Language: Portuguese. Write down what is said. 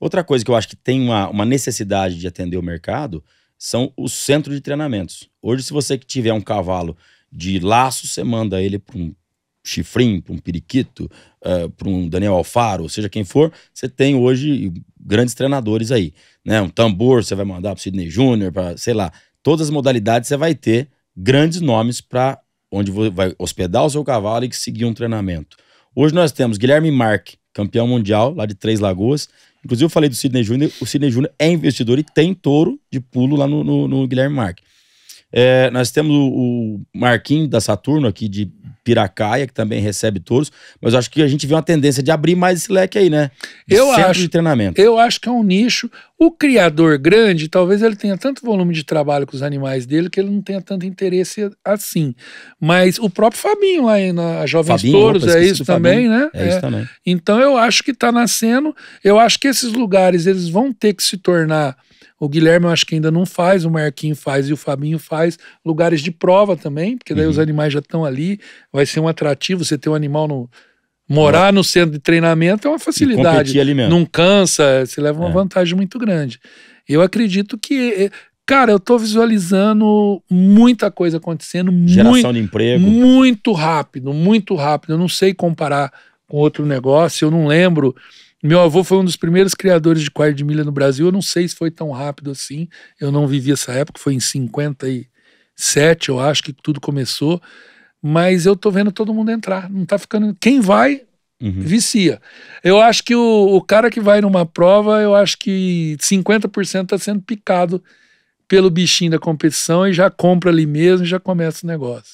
Outra coisa que eu acho que tem uma, uma necessidade de atender o mercado são os centros de treinamentos. Hoje, se você tiver um cavalo de laço, você manda ele para um chifrinho, para um periquito, uh, eh, para um Daniel Alfaro, ou seja quem for, você tem hoje grandes treinadores aí. Né? Um tambor você vai mandar para o Sidney Júnior, para sei lá. Todas as modalidades você vai ter grandes nomes para onde vai hospedar o seu cavalo e seguir um treinamento. Hoje nós temos Guilherme Marque, campeão mundial lá de Três Lagoas, Inclusive, eu falei do Sidney Júnior. O Sidney Júnior é investidor e tem touro de pulo lá no, no, no Guilherme Marques. É, nós temos o, o Marquinhos da Saturno aqui de Piracaia, que também recebe touros, mas acho que a gente vê uma tendência de abrir mais esse leque aí, né? De eu acho. De treinamento. Eu acho que é um nicho. O criador grande, talvez ele tenha tanto volume de trabalho com os animais dele que ele não tenha tanto interesse assim. Mas o próprio Fabinho lá na Jovens Fabinho, Touros é opa, né? é isso também, Fabinho. né? É, é isso também. Então eu acho que está nascendo. Eu acho que esses lugares eles vão ter que se tornar. O Guilherme eu acho que ainda não faz, o Marquinho faz e o Fabinho faz lugares de prova também, porque daí uhum. os animais já estão ali, vai ser um atrativo você ter um animal no. Morar no centro de treinamento é uma facilidade. Ali mesmo. Não cansa, você leva uma é. vantagem muito grande. Eu acredito que. Eh, cara, eu estou visualizando muita coisa acontecendo. Geração muito, de emprego. Muito rápido, muito rápido. Eu não sei comparar com outro negócio, eu não lembro. Meu avô foi um dos primeiros criadores de quarto de milha no Brasil. Eu não sei se foi tão rápido assim. Eu não vivi essa época, foi em 57, eu acho que tudo começou. Mas eu tô vendo todo mundo entrar. Não tá ficando. Quem vai, uhum. vicia. Eu acho que o, o, cara que vai numa prova, eu acho que 50% tá sendo picado pelo bichinho da competição e já compra ali mesmo e já começa o negócio.